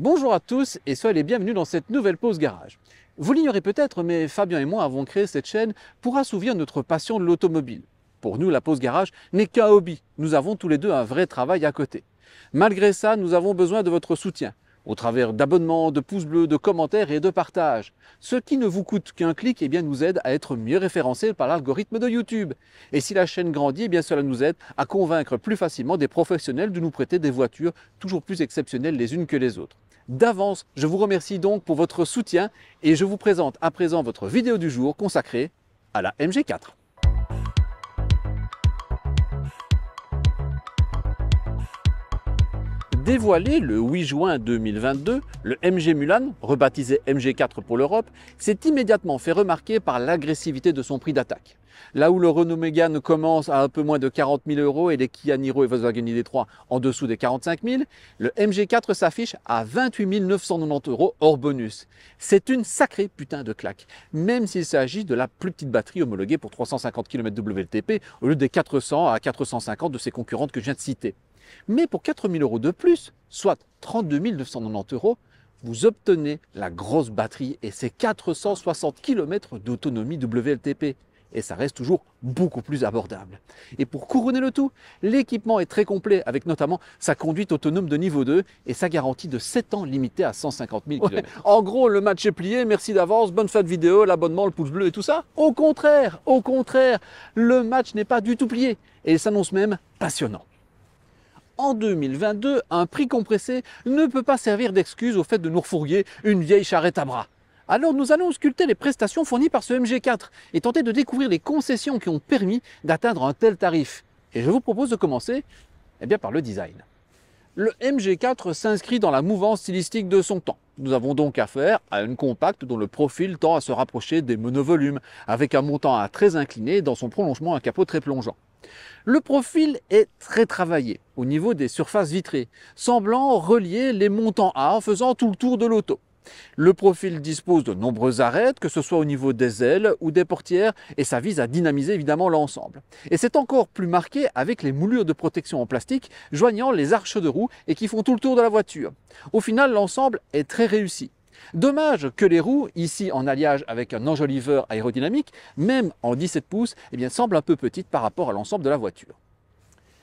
Bonjour à tous et soyez les bienvenus dans cette nouvelle pause garage. Vous l'ignorez peut-être, mais Fabien et moi avons créé cette chaîne pour assouvir notre passion de l'automobile. Pour nous, la pause garage n'est qu'un hobby. Nous avons tous les deux un vrai travail à côté. Malgré ça, nous avons besoin de votre soutien au travers d'abonnements, de pouces bleus, de commentaires et de partages. Ce qui ne vous coûte qu'un clic et eh bien, nous aide à être mieux référencés par l'algorithme de YouTube. Et si la chaîne grandit, eh cela nous aide à convaincre plus facilement des professionnels de nous prêter des voitures toujours plus exceptionnelles les unes que les autres. D'avance, je vous remercie donc pour votre soutien et je vous présente à présent votre vidéo du jour consacrée à la MG4. dévoilé le 8 juin 2022, le MG Mulan, rebaptisé MG4 pour l'Europe, s'est immédiatement fait remarquer par l'agressivité de son prix d'attaque. Là où le Renault Mégane commence à un peu moins de 40 000 euros et les Kia Niro et Volkswagen ID.3 3 en dessous des 45 000, le MG4 s'affiche à 28 990 euros hors bonus. C'est une sacrée putain de claque, même s'il s'agit de la plus petite batterie homologuée pour 350 km WLTP au lieu des 400 à 450 de ses concurrentes que je viens de citer. Mais pour 4000 000 euros de plus, soit 32 990 euros, vous obtenez la grosse batterie et ses 460 km d'autonomie WLTP. Et ça reste toujours beaucoup plus abordable. Et pour couronner le tout, l'équipement est très complet avec notamment sa conduite autonome de niveau 2 et sa garantie de 7 ans limitée à 150 000 km. En gros, le match est plié, merci d'avance, bonne fin de vidéo, l'abonnement, le pouce bleu et tout ça. Au contraire, au contraire, le match n'est pas du tout plié et il s'annonce même passionnant en 2022, un prix compressé ne peut pas servir d'excuse au fait de nous refourguer une vieille charrette à bras. Alors nous allons sculpter les prestations fournies par ce MG4 et tenter de découvrir les concessions qui ont permis d'atteindre un tel tarif. Et je vous propose de commencer eh bien, par le design. Le MG4 s'inscrit dans la mouvance stylistique de son temps. Nous avons donc affaire à une compacte dont le profil tend à se rapprocher des monovolumes, avec un montant à très incliné dans son prolongement un capot très plongeant. Le profil est très travaillé au niveau des surfaces vitrées, semblant relier les montants A en faisant tout le tour de l'auto. Le profil dispose de nombreuses arêtes, que ce soit au niveau des ailes ou des portières, et ça vise à dynamiser évidemment l'ensemble. Et c'est encore plus marqué avec les moulures de protection en plastique joignant les arches de roue et qui font tout le tour de la voiture. Au final, l'ensemble est très réussi. Dommage que les roues, ici en alliage avec un enjoliveur aérodynamique, même en 17 pouces, eh semblent un peu petites par rapport à l'ensemble de la voiture.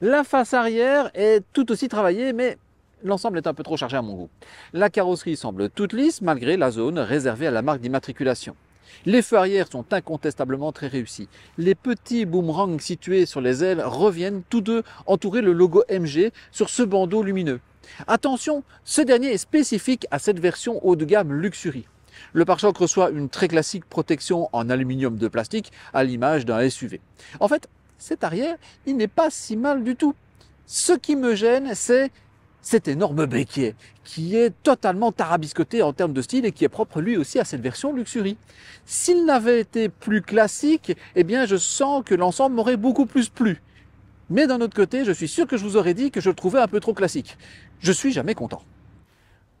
La face arrière est tout aussi travaillée, mais l'ensemble est un peu trop chargé à mon goût. La carrosserie semble toute lisse malgré la zone réservée à la marque d'immatriculation. Les feux arrière sont incontestablement très réussis. Les petits boomerangs situés sur les ailes reviennent tous deux entourer le logo MG sur ce bandeau lumineux. Attention, ce dernier est spécifique à cette version haut de gamme Luxury. Le pare-choc reçoit une très classique protection en aluminium de plastique à l'image d'un SUV. En fait, cet arrière, il n'est pas si mal du tout. Ce qui me gêne, c'est cet énorme béquier qui est totalement tarabiscoté en termes de style et qui est propre lui aussi à cette version Luxury. S'il n'avait été plus classique, eh bien je sens que l'ensemble m'aurait beaucoup plus plu. Mais d'un autre côté, je suis sûr que je vous aurais dit que je le trouvais un peu trop classique. Je suis jamais content.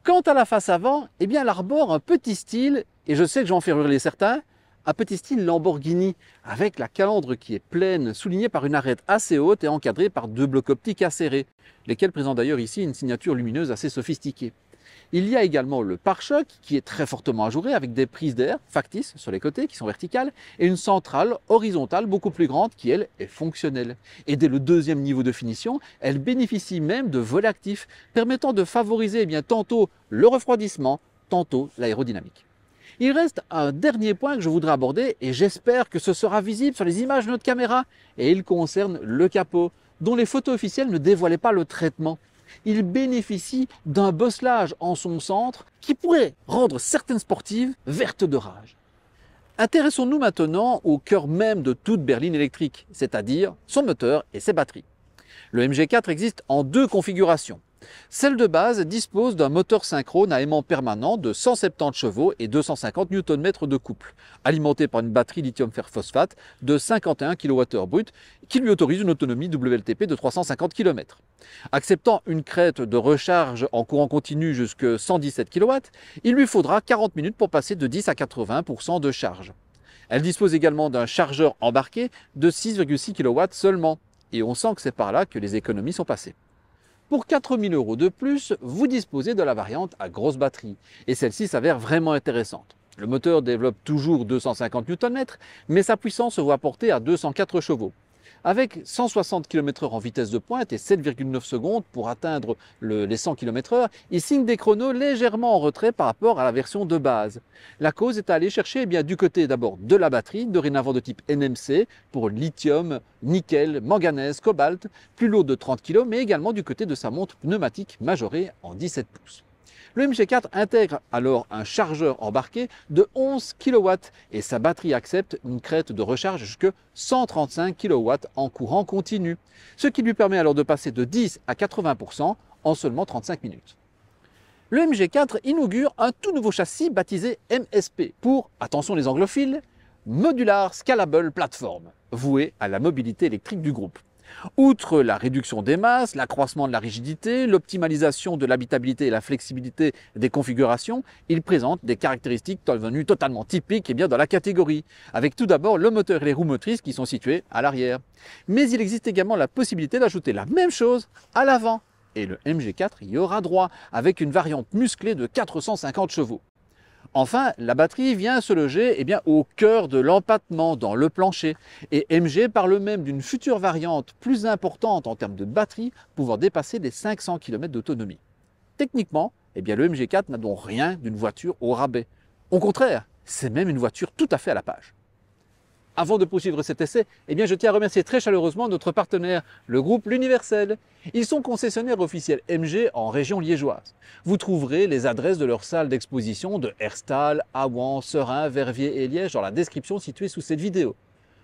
Quant à la face avant, eh bien, elle arbore un petit style, et je sais que j'en ferai hurler certains, un petit style Lamborghini, avec la calandre qui est pleine, soulignée par une arête assez haute et encadrée par deux blocs optiques acérés, lesquels présentent d'ailleurs ici une signature lumineuse assez sophistiquée. Il y a également le pare-choc qui est très fortement ajouré avec des prises d'air factices sur les côtés qui sont verticales et une centrale horizontale beaucoup plus grande qui elle est fonctionnelle. Et dès le deuxième niveau de finition, elle bénéficie même de vols actifs permettant de favoriser eh bien tantôt le refroidissement, tantôt l'aérodynamique. Il reste un dernier point que je voudrais aborder et j'espère que ce sera visible sur les images de notre caméra et il concerne le capot dont les photos officielles ne dévoilaient pas le traitement il bénéficie d'un bosselage en son centre qui pourrait rendre certaines sportives vertes de rage. Intéressons-nous maintenant au cœur même de toute berline électrique, c'est-à-dire son moteur et ses batteries. Le MG4 existe en deux configurations, celle de base dispose d'un moteur synchrone à aimant permanent de 170 chevaux et 250 Nm de couple, alimenté par une batterie lithium-fer phosphate de 51 kWh brut qui lui autorise une autonomie WLTP de 350 km. Acceptant une crête de recharge en courant continu jusqu'à 117 kW, il lui faudra 40 minutes pour passer de 10 à 80 de charge. Elle dispose également d'un chargeur embarqué de 6,6 kW seulement, et on sent que c'est par là que les économies sont passées. Pour 4000 euros de plus, vous disposez de la variante à grosse batterie, et celle-ci s'avère vraiment intéressante. Le moteur développe toujours 250 Nm, mais sa puissance se voit portée à 204 chevaux avec 160 km/h en vitesse de pointe et 7,9 secondes pour atteindre les 100 km/h, il signe des chronos légèrement en retrait par rapport à la version de base. La cause est à aller chercher eh bien, du côté d'abord de la batterie, dorénavant de type NMC pour lithium, nickel, manganèse, cobalt, plus lourd de 30 kg, mais également du côté de sa montre pneumatique majorée en 17 pouces. Le MG4 intègre alors un chargeur embarqué de 11 kW et sa batterie accepte une crête de recharge jusqu'à 135 kW en courant continu, ce qui lui permet alors de passer de 10 à 80% en seulement 35 minutes. Le MG4 inaugure un tout nouveau châssis baptisé MSP pour, attention les anglophiles, Modular Scalable Platform, voué à la mobilité électrique du groupe. Outre la réduction des masses, l'accroissement de la rigidité, l'optimalisation de l'habitabilité et la flexibilité des configurations, il présente des caractéristiques devenues totalement typiques et eh bien, dans la catégorie, avec tout d'abord le moteur et les roues motrices qui sont situées à l'arrière. Mais il existe également la possibilité d'ajouter la même chose à l'avant et le MG4 y aura droit, avec une variante musclée de 450 chevaux. Enfin, la batterie vient se loger eh bien, au cœur de l'empattement dans le plancher. Et MG parle même d'une future variante plus importante en termes de batterie, pouvant dépasser les 500 km d'autonomie. Techniquement, eh bien, le MG4 n'a donc rien d'une voiture au rabais. Au contraire, c'est même une voiture tout à fait à la page. Avant de poursuivre cet essai, eh je tiens à remercier très chaleureusement notre partenaire, le groupe L'Universel. Ils sont concessionnaires officiels MG en région liégeoise. Vous trouverez les adresses de leurs salles d'exposition de Herstal, Awan, Serin, Verviers et Liège dans la description située sous cette vidéo.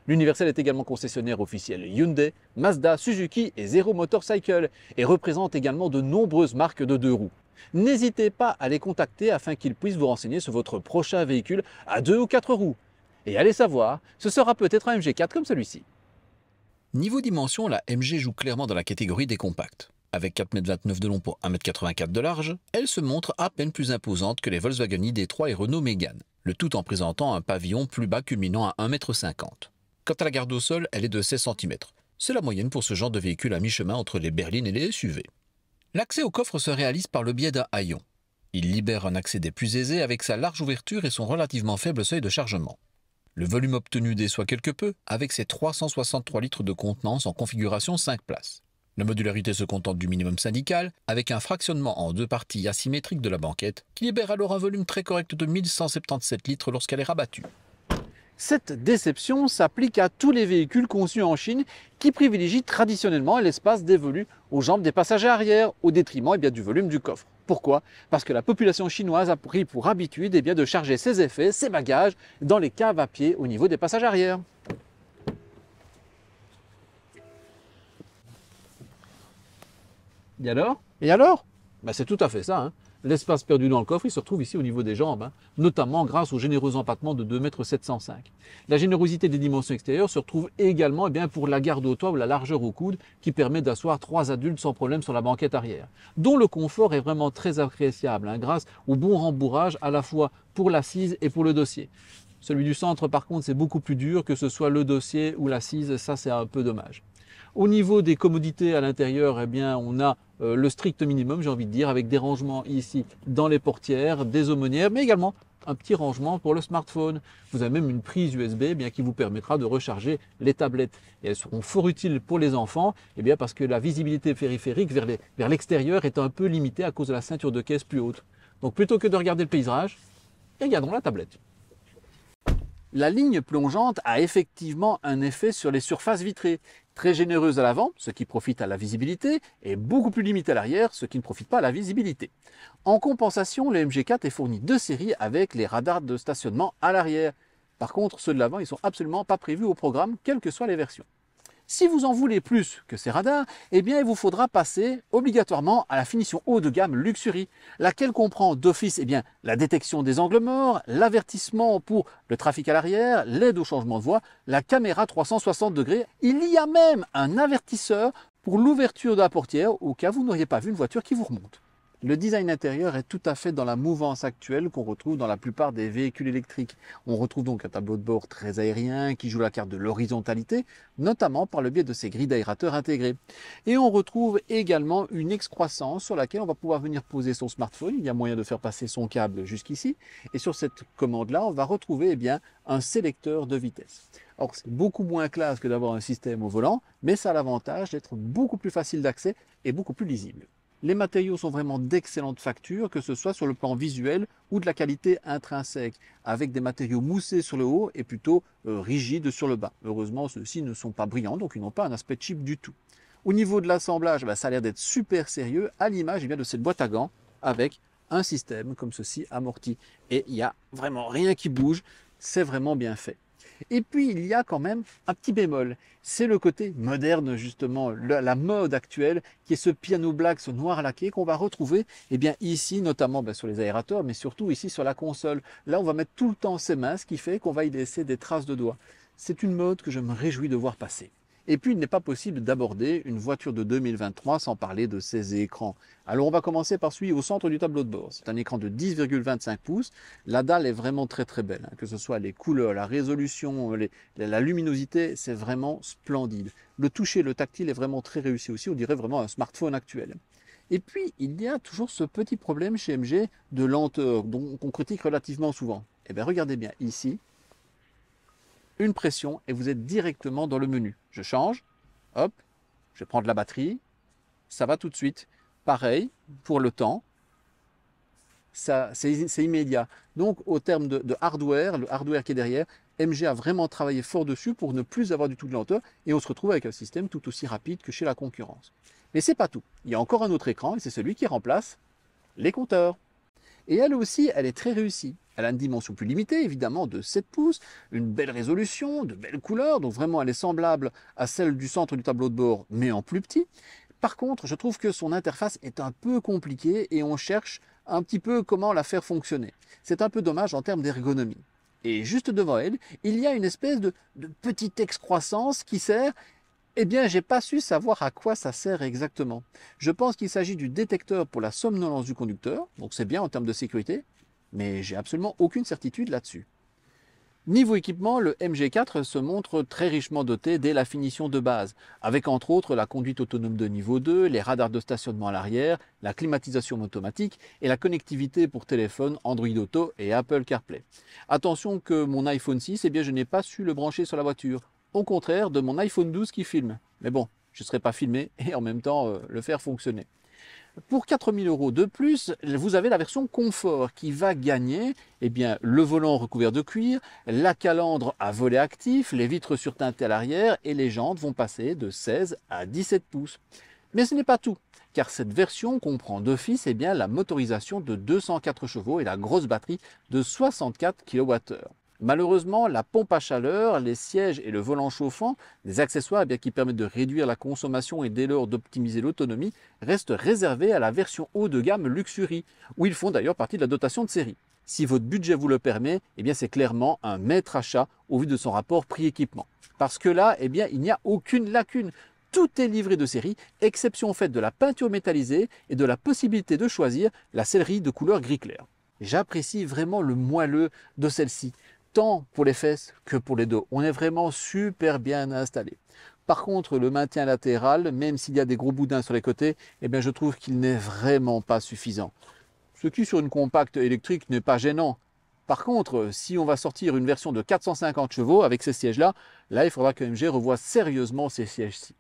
L'Universel est également concessionnaire officiel Hyundai, Mazda, Suzuki et Zero Motorcycle et représente également de nombreuses marques de deux roues. N'hésitez pas à les contacter afin qu'ils puissent vous renseigner sur votre prochain véhicule à deux ou quatre roues. Et allez savoir, ce sera peut-être un MG4 comme celui-ci. Niveau dimension, la MG joue clairement dans la catégorie des compacts. Avec 4,29 m de long pour 1,84 m de large, elle se montre à peine plus imposante que les Volkswagen ID3 et Renault Mégane, le tout en présentant un pavillon plus bas culminant à 1,50 m. Quant à la garde au sol, elle est de 16 cm. C'est la moyenne pour ce genre de véhicule à mi-chemin entre les berlines et les SUV. L'accès au coffre se réalise par le biais d'un haillon. Il libère un accès des plus aisés avec sa large ouverture et son relativement faible seuil de chargement. Le volume obtenu déçoit quelque peu avec ses 363 litres de contenance en configuration 5 places. La modularité se contente du minimum syndical, avec un fractionnement en deux parties asymétriques de la banquette, qui libère alors un volume très correct de 1177 litres lorsqu'elle est rabattue. Cette déception s'applique à tous les véhicules conçus en Chine qui privilégient traditionnellement l'espace dévolu aux jambes des passagers arrière au détriment et eh bien, du volume du coffre. Pourquoi Parce que la population chinoise a pris pour habitude eh de charger ses effets, ses bagages, dans les caves à pied au niveau des passages arrière. Et alors Et alors bah, C'est tout à fait ça. Hein l'espace perdu dans le coffre, il se retrouve ici au niveau des jambes, hein, notamment grâce au généreux empattement de 2,705 705. La générosité des dimensions extérieures se retrouve également eh bien, pour la garde au toit ou la largeur au coude qui permet d'asseoir trois adultes sans problème sur la banquette arrière, dont le confort est vraiment très appréciable hein, grâce au bon rembourrage à la fois pour l'assise et pour le dossier. Celui du centre, par contre, c'est beaucoup plus dur, que ce soit le dossier ou l'assise, ça c'est un peu dommage. Au niveau des commodités à l'intérieur, eh bien, on a euh, le strict minimum, j'ai envie de dire, avec des rangements ici dans les portières, des aumônières, mais également un petit rangement pour le smartphone. Vous avez même une prise USB eh bien, qui vous permettra de recharger les tablettes. Et elles seront fort utiles pour les enfants eh bien, parce que la visibilité périphérique vers l'extérieur est un peu limitée à cause de la ceinture de caisse plus haute. Donc plutôt que de regarder le paysage, regardons la tablette. La ligne plongeante a effectivement un effet sur les surfaces vitrées très généreuse à l'avant, ce qui profite à la visibilité, et beaucoup plus limitée à l'arrière, ce qui ne profite pas à la visibilité. En compensation, le MG4 est fourni de série avec les radars de stationnement à l'arrière. Par contre, ceux de l'avant, ils sont absolument pas prévus au programme, quelles que soient les versions. Si vous en voulez plus que ces radars, eh bien il vous faudra passer obligatoirement à la finition haut de gamme Luxury, laquelle comprend d'office eh bien, la détection des angles morts, l'avertissement pour le trafic à l'arrière, l'aide au changement de voie, la caméra 360 degrés. Il y a même un avertisseur pour l'ouverture de la portière au cas où vous n'auriez pas vu une voiture qui vous remonte. Le design intérieur est tout à fait dans la mouvance actuelle qu'on retrouve dans la plupart des véhicules électriques. On retrouve donc un tableau de bord très aérien qui joue la carte de l'horizontalité, notamment par le biais de ces grilles d'aérateurs intégrées. Et on retrouve également une excroissance sur laquelle on va pouvoir venir poser son smartphone. Il y a moyen de faire passer son câble jusqu'ici. Et sur cette commande-là, on va retrouver eh bien, un sélecteur de vitesse. Or, c'est beaucoup moins classe que d'avoir un système au volant, mais ça a l'avantage d'être beaucoup plus facile d'accès et beaucoup plus lisible les matériaux sont vraiment d'excellente facture, que ce soit sur le plan visuel ou de la qualité intrinsèque, avec des matériaux moussés sur le haut et plutôt euh, rigides sur le bas. Heureusement, ceux-ci ne sont pas brillants, donc ils n'ont pas un aspect cheap du tout. Au niveau de l'assemblage, bah, ça a l'air d'être super sérieux, à l'image eh de cette boîte à gants, avec un système comme ceci amorti. Et il n'y a vraiment rien qui bouge, c'est vraiment bien fait. Et puis il y a quand même un petit bémol, c'est le côté moderne justement, la mode actuelle, qui est ce piano black, ce noir laqué qu'on va retrouver et eh bien, ici, notamment ben, sur les aérateurs, mais surtout ici sur la console. Là, on va mettre tout le temps ses mains, ce qui fait qu'on va y laisser des traces de doigts. C'est une mode que je me réjouis de voir passer. Et puis, il n'est pas possible d'aborder une voiture de 2023 sans parler de ses écrans. Alors, on va commencer par celui au centre du tableau de bord. C'est un écran de 10,25 pouces. La dalle est vraiment très très belle, hein, que ce soit les couleurs, la résolution, euh, la luminosité, c'est vraiment splendide. Le toucher, le tactile est vraiment très réussi aussi. On dirait vraiment un smartphone actuel. Et puis, il y a toujours ce petit problème chez MG de lenteur, dont on critique relativement souvent. Eh bien, regardez bien ici, une pression et vous êtes directement dans le menu. Je change, hop, je prends de la batterie, ça va tout de suite. Pareil pour le temps, c'est immédiat. Donc au terme de, hardware, le hardware qui est derrière, MG a vraiment travaillé fort dessus pour ne plus avoir du tout de lenteur et on se retrouve avec un système tout aussi rapide que chez la concurrence. Mais c'est pas tout. Il y a encore un autre écran et c'est celui qui remplace les compteurs. Et elle aussi, elle est très réussie. Elle a une dimension plus limitée, évidemment, de 7 pouces, une belle résolution, de belles couleurs, donc vraiment elle est semblable à celle du centre du tableau de bord, mais en plus petit. Par contre, je trouve que son interface est un peu compliquée et on cherche un petit peu comment la faire fonctionner. C'est un peu dommage en termes d'ergonomie. Et juste devant elle, il y a une espèce de, de petite excroissance qui sert eh bien, j'ai pas su savoir à quoi ça sert exactement. Je pense qu'il s'agit du détecteur pour la somnolence du conducteur, donc c'est bien en termes de sécurité, mais j'ai absolument aucune certitude là-dessus. Niveau équipement, le MG4 se montre très richement doté dès la finition de base, avec entre autres la conduite autonome de niveau 2, les radars de stationnement à l'arrière, la climatisation automatique et la connectivité pour téléphone Android Auto et Apple CarPlay. Attention que mon iPhone 6, eh bien je n'ai pas su le brancher sur la voiture, au contraire de mon iPhone 12 qui filme. Mais bon, je ne serai pas filmé et en même temps euh, le faire fonctionner. Pour 4000 euros de plus, vous avez la version confort qui va gagner eh bien, le volant recouvert de cuir, la calandre à volet actif, les vitres surteintées à l'arrière et les jantes vont passer de 16 à 17 pouces. Mais ce n'est pas tout, car cette version comprend d'office eh bien, la motorisation de 204 chevaux et la grosse batterie de 64 kWh. Malheureusement, la pompe à chaleur, les sièges et le volant chauffant, des accessoires eh qui permettent de réduire la consommation et dès lors d'optimiser l'autonomie, restent réservés à la version haut de gamme Luxury, où ils font d'ailleurs partie de la dotation de série. Si votre budget vous le permet, eh bien c'est clairement un maître achat au vu de son rapport prix-équipement. Parce que là, eh bien, il n'y a aucune lacune. Tout est livré de série, exception faite de la peinture métallisée et de la possibilité de choisir la sellerie de couleur gris clair. J'apprécie vraiment le moelleux de celle-ci tant pour les fesses que pour les dos. On est vraiment super bien installé. Par contre, le maintien latéral, même s'il y a des gros boudins sur les côtés, eh bien, je trouve qu'il n'est vraiment pas suffisant. Ce qui, sur une compacte électrique, n'est pas gênant. Par contre, si on va sortir une version de 450 chevaux avec ces sièges-là, là, il faudra que MG revoie sérieusement ces sièges-ci.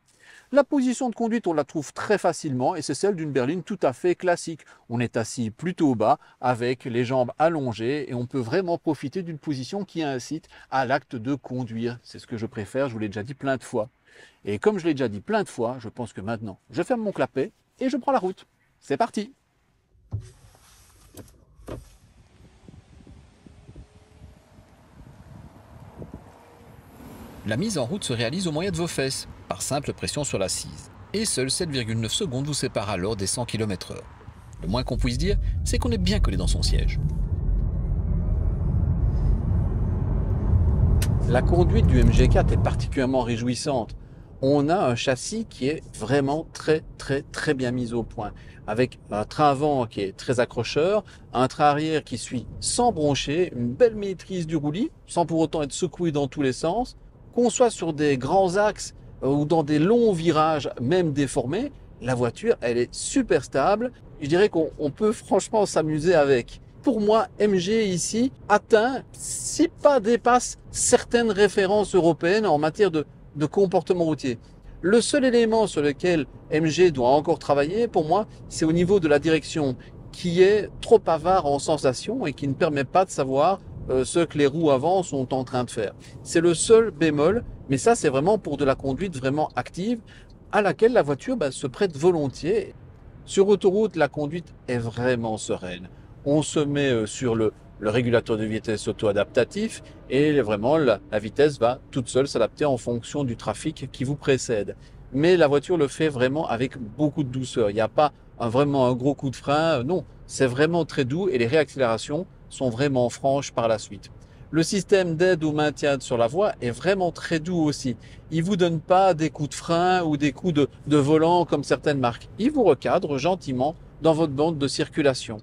La position de conduite, on la trouve très facilement et c'est celle d'une berline tout à fait classique. On est assis plutôt bas avec les jambes allongées et on peut vraiment profiter d'une position qui incite à l'acte de conduire. C'est ce que je préfère, je vous l'ai déjà dit plein de fois. Et comme je l'ai déjà dit plein de fois, je pense que maintenant, je ferme mon clapet et je prends la route. C'est parti La mise en route se réalise au moyen de vos fesses simple pression sur l'assise. Et seul 7,9 secondes vous séparent alors des 100 km/h. Le moins qu'on puisse dire, c'est qu'on est bien collé dans son siège. La conduite du MG4 est particulièrement réjouissante. On a un châssis qui est vraiment très très très bien mis au point, avec un train avant qui est très accrocheur, un train arrière qui suit sans broncher, une belle maîtrise du roulis, sans pour autant être secoué dans tous les sens. Qu'on soit sur des grands axes euh, ou dans des longs virages, même déformés, la voiture, elle est super stable. Je dirais qu'on peut franchement s'amuser avec. Pour moi, MG ici atteint, si pas dépasse, certaines références européennes en matière de, comportement routier. Le seul élément sur lequel MG doit encore travailler, pour moi, c'est au niveau de la direction, qui est trop avare en sensation et qui ne permet pas de savoir euh, ce que les roues avant sont en train de faire. C'est le seul bémol, mais ça, c'est vraiment pour de la conduite vraiment active à laquelle la voiture bah, se prête volontiers. Sur autoroute, la conduite est vraiment sereine. On se met euh, sur le, régulateur de vitesse auto-adaptatif et vraiment la, vitesse va toute seule s'adapter en fonction du trafic qui vous précède. Mais la voiture le fait vraiment avec beaucoup de douceur. Il n'y a pas vraiment un gros coup de frein. Euh, non, c'est vraiment très doux et les réaccélérations sont vraiment franches par la suite. Le système d'aide ou maintien sur la voie est vraiment très doux aussi. Il vous donne pas des coups de frein ou des coups de, volant comme certaines marques. Il vous recadre gentiment dans votre bande de circulation.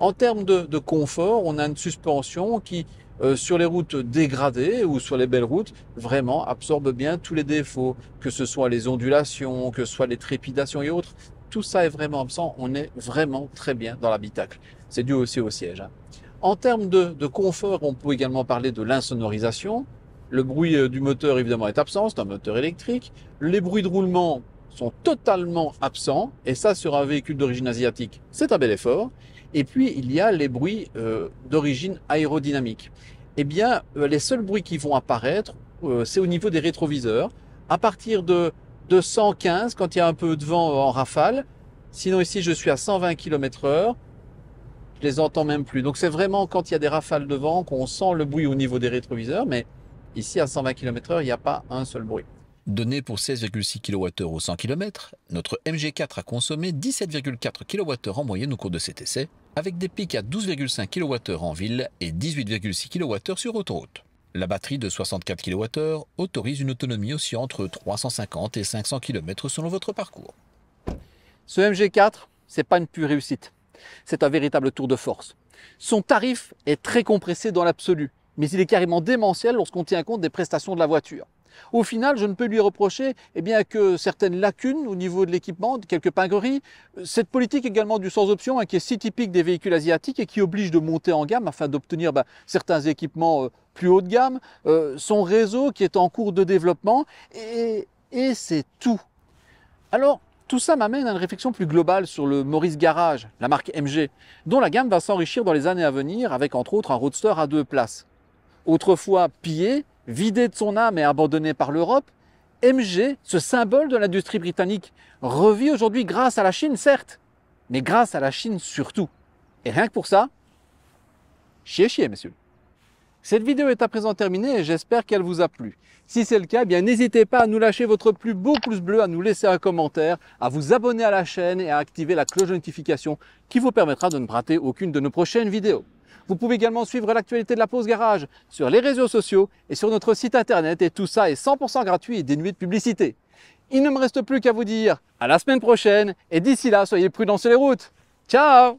En termes de, confort, on a une suspension qui, euh, sur les routes dégradées ou sur les belles routes, vraiment absorbe bien tous les défauts, que ce soit les ondulations, que ce soit les trépidations et autres. Tout ça est vraiment absent. On est vraiment très bien dans l'habitacle. C'est dû aussi au siège. Hein. En termes de, confort, on peut également parler de l'insonorisation. Le bruit euh, du moteur, évidemment, est absent, c'est un moteur électrique. Les bruits de roulement sont totalement absents, et ça sur un véhicule d'origine asiatique, c'est un bel effort. Et puis, il y a les bruits euh, d'origine aérodynamique. Eh bien, euh, les seuls bruits qui vont apparaître, c'est au niveau des rétroviseurs. À partir de 115, quand il y a un peu de vent en rafale, sinon ici je suis à 120 km/h, je les entends même plus. Donc c'est vraiment quand il y a des rafales de vent qu'on sent le bruit au niveau des rétroviseurs, mais ici à 120 km/h, il n'y a pas un seul bruit. Donné pour 16,6 kWh au 100 km, notre MG4 a consommé 17,4 kWh en moyenne au cours de cet essai, avec des pics à 12,5 kWh en ville et 18,6 kWh sur autoroute. La batterie de 64 kWh autorise une autonomie aussi entre 350 et 500 km selon votre parcours. Ce MG4, ce n'est pas une pure réussite. C'est un véritable tour de force. Son tarif est très compressé dans l'absolu, mais il est carrément démentiel lorsqu'on tient compte des prestations de la voiture. Au final, je ne peux lui reprocher eh bien, que certaines lacunes au niveau de l'équipement, quelques pingueries, cette politique également du sans-option hein, qui est si typique des véhicules asiatiques et qui oblige de monter en gamme afin d'obtenir bah, certains équipements euh, plus haut de gamme, euh, son réseau qui est en cours de développement et, et c'est tout. Alors, tout ça m'amène à une réflexion plus globale sur le Maurice Garage, la marque MG, dont la gamme va s'enrichir dans les années à venir avec entre autres un roadster à deux places. Autrefois pillé, vidé de son âme et abandonné par l'Europe, MG, ce symbole de l'industrie britannique, revit aujourd'hui grâce à la Chine, certes, mais grâce à la Chine surtout. Et rien que pour ça, chier chier, messieurs. Cette vidéo est à présent terminée et j'espère qu'elle vous a plu. Si c'est le cas, eh bien n'hésitez pas à nous lâcher votre plus beau pouce bleu, à nous laisser un commentaire, à vous abonner à la chaîne et à activer la cloche de notification qui vous permettra de ne rater aucune de nos prochaines vidéos. Vous pouvez également suivre l'actualité de la pause garage sur les réseaux sociaux et sur notre site internet et tout ça est 100% gratuit et dénué de publicité. Il ne me reste plus qu'à vous dire à la semaine prochaine et d'ici là, soyez prudents sur les routes. Ciao